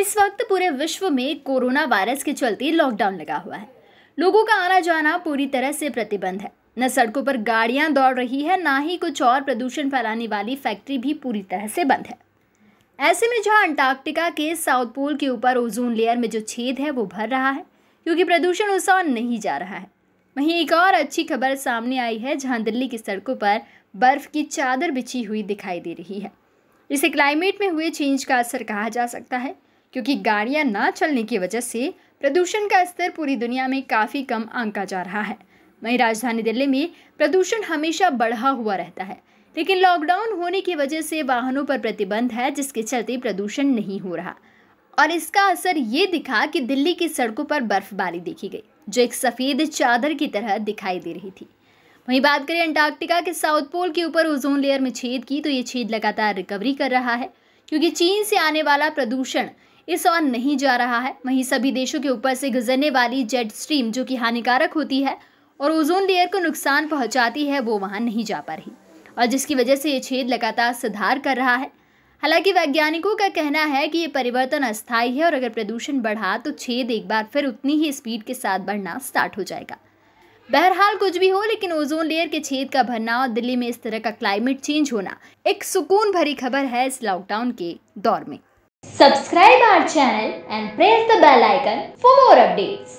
इस वक्त पूरे विश्व में कोरोना वायरस के चलते लॉकडाउन लगा हुआ है लोगों का आना जाना पूरी तरह से प्रतिबंध है न सड़कों पर गाड़ियां दौड़ रही है ना ही कुछ और प्रदूषण फैलाने वाली फैक्ट्री भी पूरी तरह से बंद है ऐसे में जहां अंटार्कटिका के साउथ पोल के ऊपर ओजोन लेयर में जो छेद है वो भर रहा है क्योंकि प्रदूषण उस और नहीं जा रहा है वहीं एक और अच्छी खबर सामने आई है जहां दिल्ली की सड़कों पर बर्फ की चादर बिछी हुई दिखाई दे रही है इसे क्लाइमेट में हुए चेंज का असर कहा जा सकता है क्योंकि गाड़ियां ना चलने की वजह से प्रदूषण का स्तर पूरी दुनिया में काफ़ी कम आंका जा रहा है वहीं राजधानी दिल्ली में प्रदूषण हमेशा बढ़ा हुआ रहता है लेकिन लॉकडाउन होने की वजह से वाहनों पर प्रतिबंध है जिसके चलते प्रदूषण नहीं हो रहा और इसका असर ये दिखा कि दिल्ली की सड़कों पर बर्फबारी देखी गई जो एक सफ़ेद चादर की तरह दिखाई दे रही थी वहीं बात करें अंटार्कटिका के साउथ पोल के ऊपर ओजोन लेयर में छेद की तो ये छेद लगातार रिकवरी कर रहा है क्योंकि चीन से आने वाला प्रदूषण इस ओर नहीं जा रहा है वहीं सभी देशों के ऊपर से गुजरने वाली जेट स्ट्रीम जो कि हानिकारक होती है और ओजोन लेयर को नुकसान पहुंचाती है वो वहाँ नहीं जा पा रही और जिसकी वजह से ये छेद लगातार सुधार कर रहा है हालांकि वैज्ञानिकों का कहना है कि ये परिवर्तन अस्थायी है और अगर प्रदूषण बढ़ा तो छेद एक बार फिर उतनी ही स्पीड के साथ बढ़ना स्टार्ट हो जाएगा बहरहाल कुछ भी हो लेकिन ओजोन लेयर के छेद का भरना और दिल्ली में इस तरह का क्लाइमेट चेंज होना एक सुकून भरी खबर है इस लॉकडाउन के दौर में subscribe our channel and press the bell icon for more updates